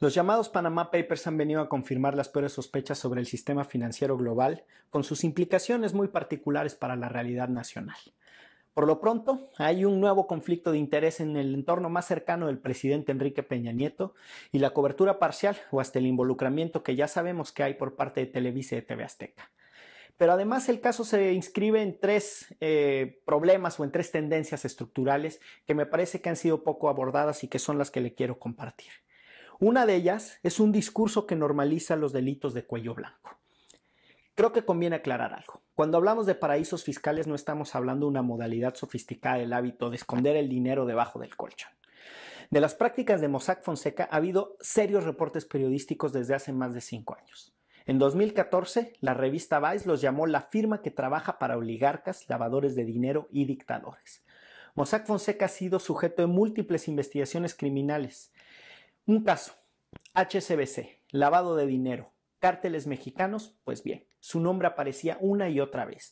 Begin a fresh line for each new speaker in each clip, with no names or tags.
Los llamados Panama Papers han venido a confirmar las peores sospechas sobre el sistema financiero global, con sus implicaciones muy particulares para la realidad nacional. Por lo pronto, hay un nuevo conflicto de interés en el entorno más cercano del presidente Enrique Peña Nieto y la cobertura parcial o hasta el involucramiento que ya sabemos que hay por parte de Televisa y TV Azteca. Pero además el caso se inscribe en tres eh, problemas o en tres tendencias estructurales que me parece que han sido poco abordadas y que son las que le quiero compartir. Una de ellas es un discurso que normaliza los delitos de cuello blanco. Creo que conviene aclarar algo. Cuando hablamos de paraísos fiscales no estamos hablando de una modalidad sofisticada del hábito de esconder el dinero debajo del colchón. De las prácticas de Mossack Fonseca ha habido serios reportes periodísticos desde hace más de cinco años. En 2014, la revista Vice los llamó la firma que trabaja para oligarcas, lavadores de dinero y dictadores. Mossack Fonseca ha sido sujeto de múltiples investigaciones criminales, un caso, HSBC, lavado de dinero, cárteles mexicanos, pues bien, su nombre aparecía una y otra vez.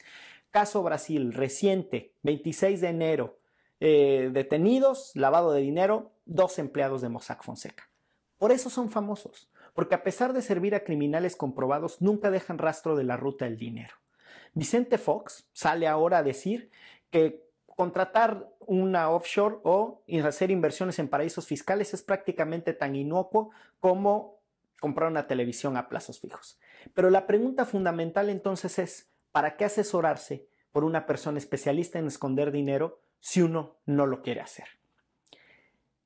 Caso Brasil, reciente, 26 de enero, eh, detenidos, lavado de dinero, dos empleados de Mossack Fonseca. Por eso son famosos, porque a pesar de servir a criminales comprobados, nunca dejan rastro de la ruta del dinero. Vicente Fox sale ahora a decir que contratar una offshore o hacer inversiones en paraísos fiscales es prácticamente tan inocuo como comprar una televisión a plazos fijos. Pero la pregunta fundamental entonces es, ¿para qué asesorarse por una persona especialista en esconder dinero si uno no lo quiere hacer?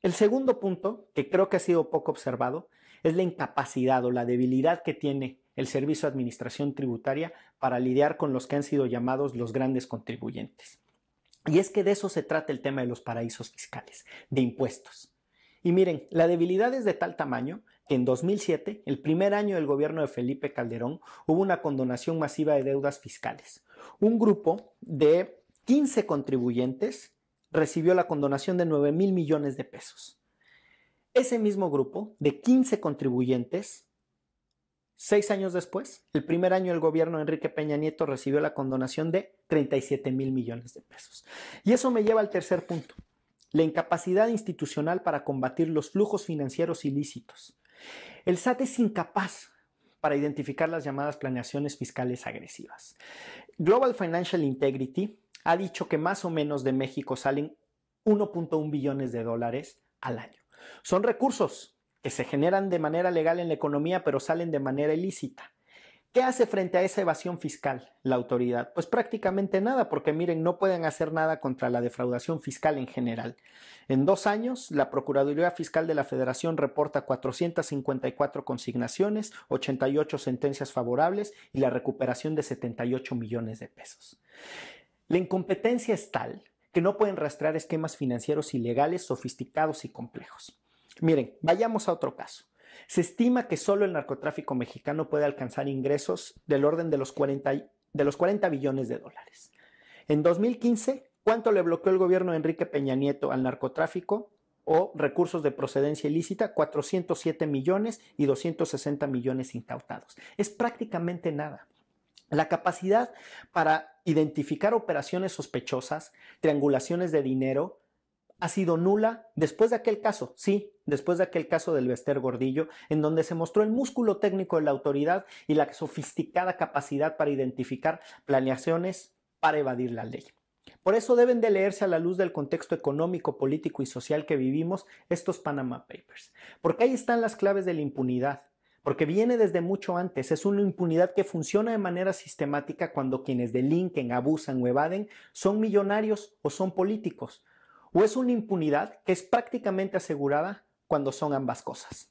El segundo punto, que creo que ha sido poco observado, es la incapacidad o la debilidad que tiene el Servicio de Administración Tributaria para lidiar con los que han sido llamados los grandes contribuyentes. Y es que de eso se trata el tema de los paraísos fiscales, de impuestos. Y miren, la debilidad es de tal tamaño que en 2007, el primer año del gobierno de Felipe Calderón, hubo una condonación masiva de deudas fiscales. Un grupo de 15 contribuyentes recibió la condonación de 9 mil millones de pesos. Ese mismo grupo de 15 contribuyentes Seis años después, el primer año el gobierno de Enrique Peña Nieto recibió la condonación de 37 mil millones de pesos. Y eso me lleva al tercer punto, la incapacidad institucional para combatir los flujos financieros ilícitos. El SAT es incapaz para identificar las llamadas planeaciones fiscales agresivas. Global Financial Integrity ha dicho que más o menos de México salen 1.1 billones de dólares al año. Son recursos que se generan de manera legal en la economía pero salen de manera ilícita. ¿Qué hace frente a esa evasión fiscal la autoridad? Pues prácticamente nada, porque miren, no pueden hacer nada contra la defraudación fiscal en general. En dos años, la Procuraduría Fiscal de la Federación reporta 454 consignaciones, 88 sentencias favorables y la recuperación de 78 millones de pesos. La incompetencia es tal que no pueden rastrear esquemas financieros ilegales sofisticados y complejos. Miren, vayamos a otro caso. Se estima que solo el narcotráfico mexicano puede alcanzar ingresos del orden de los 40, de billones de dólares. En 2015, ¿cuánto le bloqueó el gobierno de Enrique Peña Nieto al narcotráfico o recursos de procedencia ilícita? 407 millones y 260 millones incautados. Es prácticamente nada. La capacidad para identificar operaciones sospechosas, triangulaciones de dinero, ha sido nula después de aquel caso, sí, después de aquel caso del Bester Gordillo, en donde se mostró el músculo técnico de la autoridad y la sofisticada capacidad para identificar planeaciones para evadir la ley. Por eso deben de leerse a la luz del contexto económico, político y social que vivimos estos Panama Papers, porque ahí están las claves de la impunidad, porque viene desde mucho antes, es una impunidad que funciona de manera sistemática cuando quienes delinquen, abusan o evaden son millonarios o son políticos, o es una impunidad que es prácticamente asegurada cuando son ambas cosas.